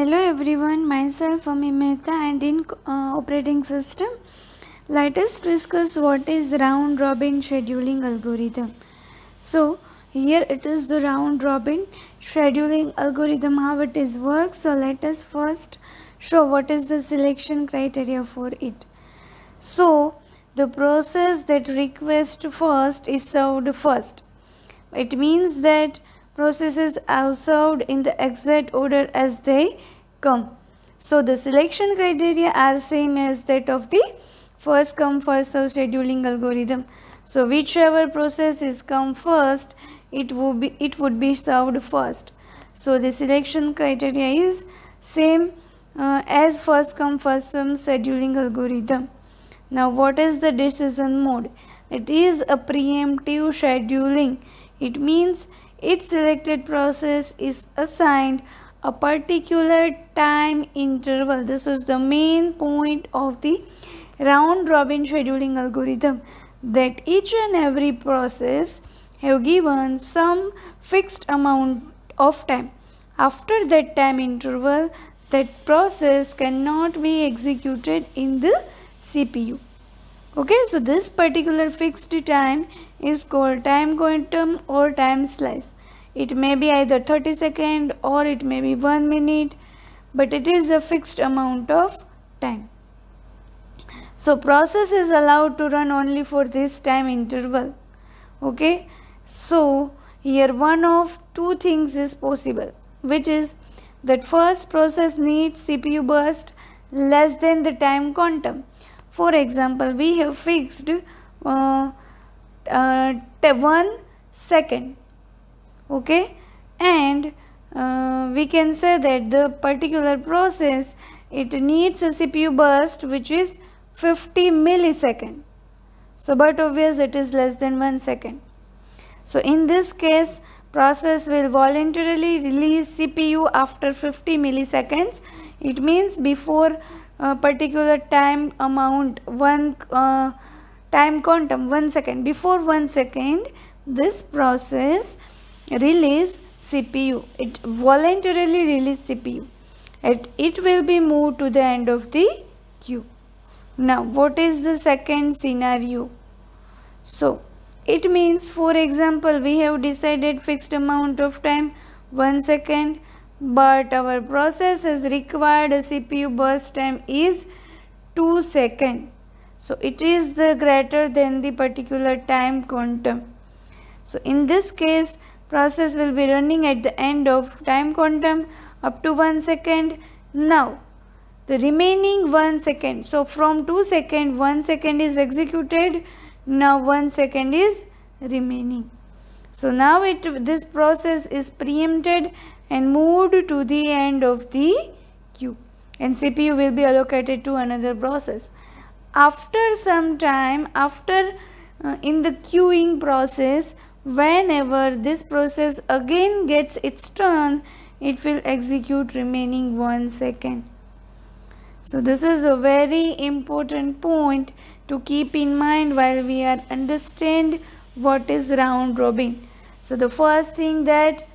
Hello everyone, myself Ami Mehta and in uh, operating system. Let us discuss what is round robin scheduling algorithm. So here it is the round robin scheduling algorithm how it is works. So let us first show what is the selection criteria for it. So the process that request first is served first. It means that processes are served in the exact order as they come. So the selection criteria are same as that of the first come first serve scheduling algorithm. So whichever process is come first, it would be it would be served first. So the selection criteria is same uh, as first come first serve scheduling algorithm. Now what is the decision mode? It is a preemptive scheduling. It means each selected process is assigned a particular time interval. This is the main point of the round robin scheduling algorithm that each and every process have given some fixed amount of time. After that time interval, that process cannot be executed in the CPU. Okay, so this particular fixed time is called time quantum or time slice. It may be either 30 second or it may be 1 minute but it is a fixed amount of time. So process is allowed to run only for this time interval. Okay. So here one of two things is possible which is that first process needs CPU burst less than the time quantum. For example, we have fixed uh, uh, 1 second okay and uh, we can say that the particular process it needs a CPU burst which is 50 millisecond so but obvious it is less than 1 second so in this case process will voluntarily release CPU after 50 milliseconds it means before a particular time amount one uh, time quantum 1 second before 1 second this process release CPU it voluntarily release CPU it, it will be moved to the end of the queue now what is the second scenario so it means for example we have decided fixed amount of time 1 second but our process is required CPU burst time is 2 second so it is the greater than the particular time quantum so in this case process will be running at the end of time quantum up to 1 second now the remaining 1 second so from 2 second 1 second is executed now 1 second is remaining so now it this process is preempted and moved to the end of the queue and CPU will be allocated to another process after some time after uh, in the queuing process whenever this process again gets its turn it will execute remaining one second so this is a very important point to keep in mind while we are understand what is round robin so the first thing that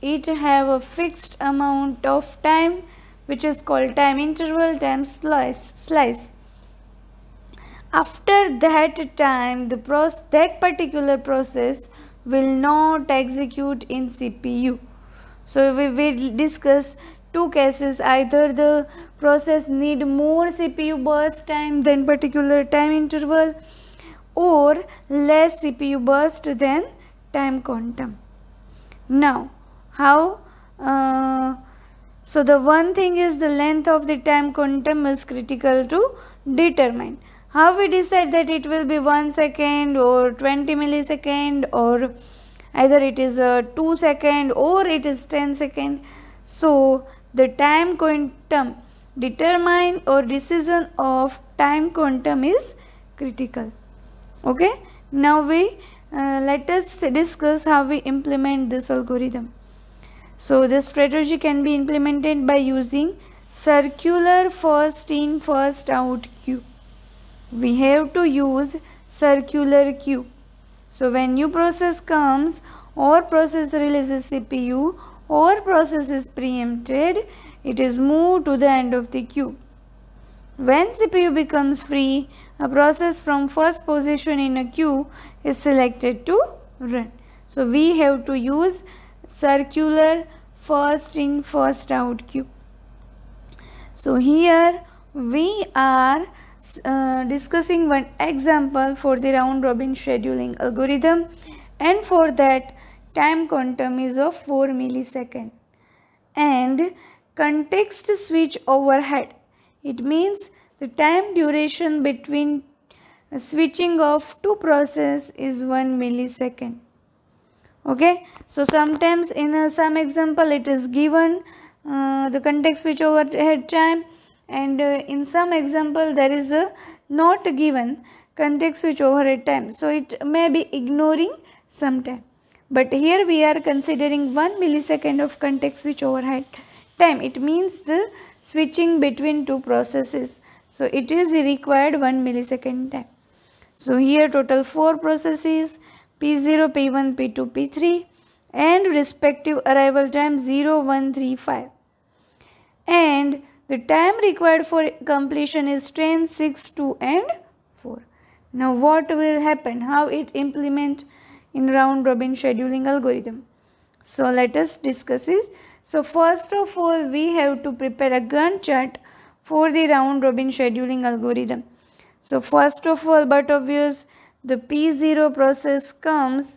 it have a fixed amount of time which is called time interval time slice slice after that time the process that particular process will not execute in CPU so we will discuss two cases either the process need more CPU burst time than particular time interval or less CPU burst than time quantum now how uh, so the one thing is the length of the time quantum is critical to determine how we decide that it will be 1 second or 20 millisecond or either it is a uh, 2 second or it is 10 second so the time quantum determine or decision of time quantum is critical okay now we uh, let us discuss how we implement this algorithm so this strategy can be implemented by using circular first in first out queue we have to use circular queue. So when new process comes or process releases CPU or process is preempted, it is moved to the end of the queue. When CPU becomes free, a process from first position in a queue is selected to run. So we have to use circular first in first out queue. So here we are uh, discussing one example for the round robin scheduling algorithm and for that time quantum is of 4 millisecond and context switch overhead it means the time duration between switching of two process is 1 millisecond okay so sometimes in uh, some example it is given uh, the context switch overhead time and uh, in some example there is a not given context switch over time so it may be ignoring sometime but here we are considering 1 millisecond of context switch overhead time it means the switching between two processes so it is required 1 millisecond time so here total 4 processes P0 P1 P2 P3 and respective arrival time 0 1 3 5 and the time required for completion is train 6, 2 and 4. Now what will happen? How it implement in round robin scheduling algorithm? So let us discuss this. So first of all we have to prepare a Gantt chart for the round robin scheduling algorithm. So first of all but obvious the P0 process comes.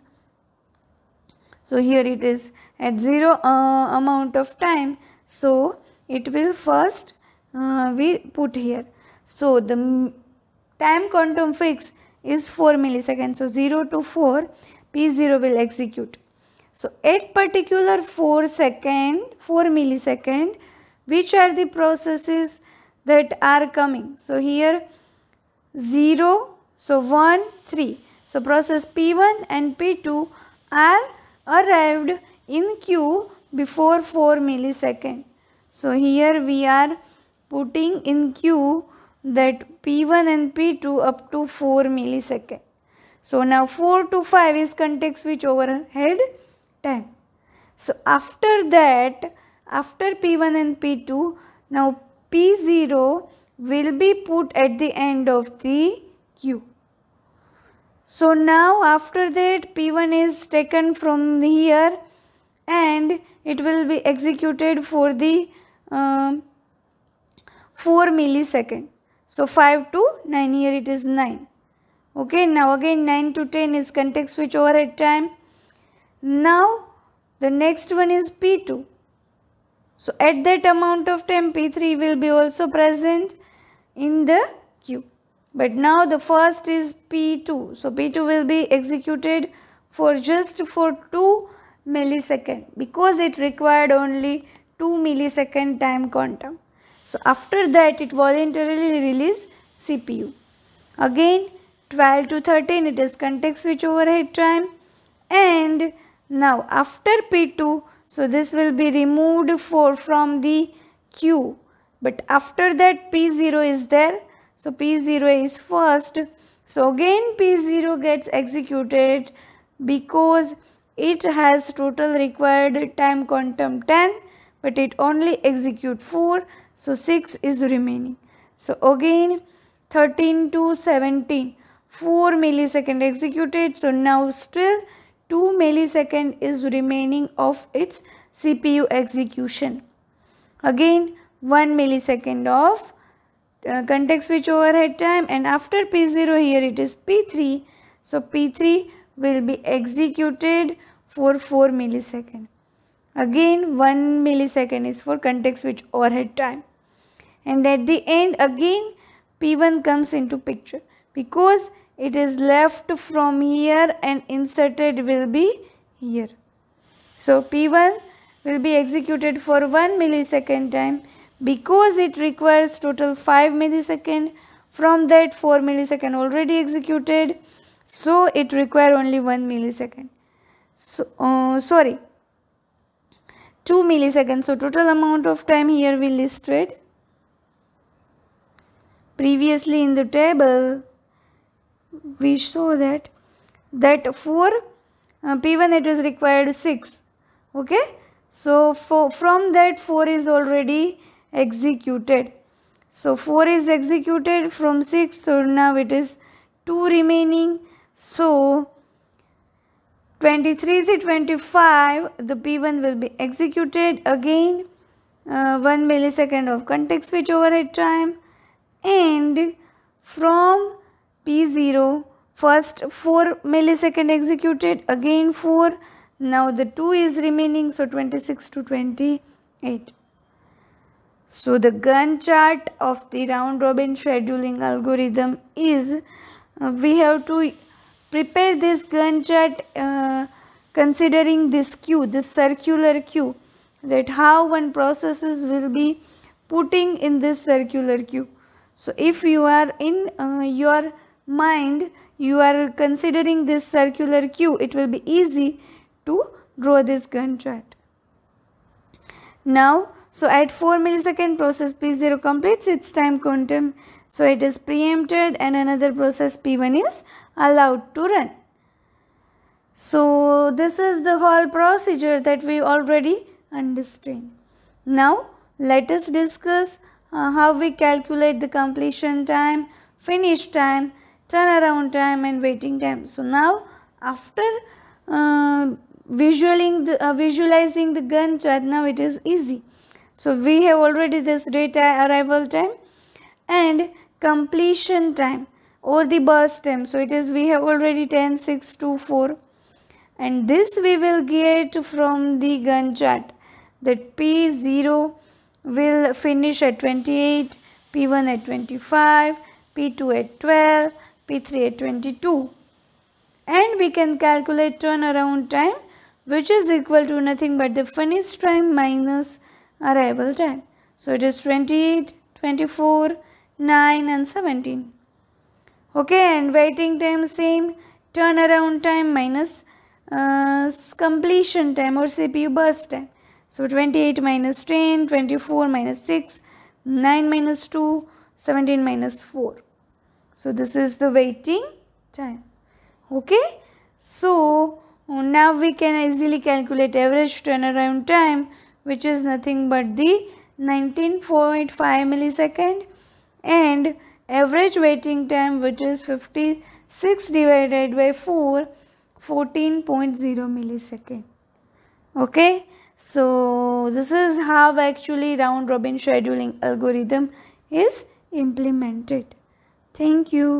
So here it is at 0 uh, amount of time. So it will first uh, we put here so the time quantum fixed is 4 milliseconds so 0 to 4 p0 will execute so at particular 4 second 4 millisecond which are the processes that are coming so here 0 so 1 3 so process p1 and p2 are arrived in queue before 4 millisecond so here we are putting in queue that P1 and P2 up to 4 millisecond. So now 4 to 5 is context switch overhead time. So after that, after P1 and P2, now P0 will be put at the end of the queue. So now after that P1 is taken from here and it will be executed for the um, 4 millisecond. So 5 to 9 here it is 9. Okay now again 9 to 10 is context switch overhead time. Now the next one is P2. So at that amount of time P3 will be also present in the queue. But now the first is P2. So P2 will be executed for just for 2 millisecond because it required only 2 millisecond time quantum. So after that it voluntarily release CPU. Again 12 to 13 it is context switch overhead time and now after P2 so this will be removed for from the queue but after that P0 is there so P0 is first so again P0 gets executed because it has total required time quantum 10 but it only execute 4 so 6 is remaining so again 13 to 17 4 millisecond executed so now still 2 millisecond is remaining of its CPU execution again 1 millisecond of uh, context switch overhead time and after P0 here it is P3 so P3 will be executed for 4 millisecond Again 1 millisecond is for context switch overhead time. And at the end again P1 comes into picture because it is left from here and inserted will be here. So P1 will be executed for 1 millisecond time because it requires total 5 millisecond from that 4 millisecond already executed so it require only 1 millisecond so uh, sorry 2 milliseconds. So total amount of time here we listed. Previously in the table, we show that that for uh, P1 it was required 6. Okay. So for, from that 4 is already executed. So 4 is executed from 6. So now it is 2 remaining. So 23 to 25 the P1 will be executed again uh, 1 millisecond of context switch overhead time and from P0 first 4 millisecond executed again 4 now the 2 is remaining so 26 to 28 so the gun chart of the round robin scheduling algorithm is uh, we have to prepare this gun chart uh, considering this queue, this circular queue that how one processes will be putting in this circular queue. So if you are in uh, your mind, you are considering this circular queue, it will be easy to draw this gun chart. Now, so at 4 millisecond process P0 completes its time quantum. So it is preempted and another process P1 is allowed to run. So this is the whole procedure that we already understand. Now let us discuss uh, how we calculate the completion time, finish time, turnaround time and waiting time. So now after uh, visualizing, the, uh, visualizing the gun chart now it is easy. So we have already this data arrival time and completion time or the bus stem so it is we have already 10 6 2 4 and this we will get from the gun chart that p0 will finish at 28 p1 at 25 p2 at 12 p3 at 22 and we can calculate turnaround time which is equal to nothing but the finish time minus arrival time so it is 28 24 9 and 17 okay and waiting time same turnaround time minus uh, completion time or CPU burst time so 28 minus 10 24 minus 6 9 minus 2 17 minus 4 so this is the waiting time okay so now we can easily calculate average turnaround time which is nothing but the 19.5 millisecond and average waiting time which is 56 divided by 4 14.0 millisecond okay so this is how actually round robin scheduling algorithm is implemented thank you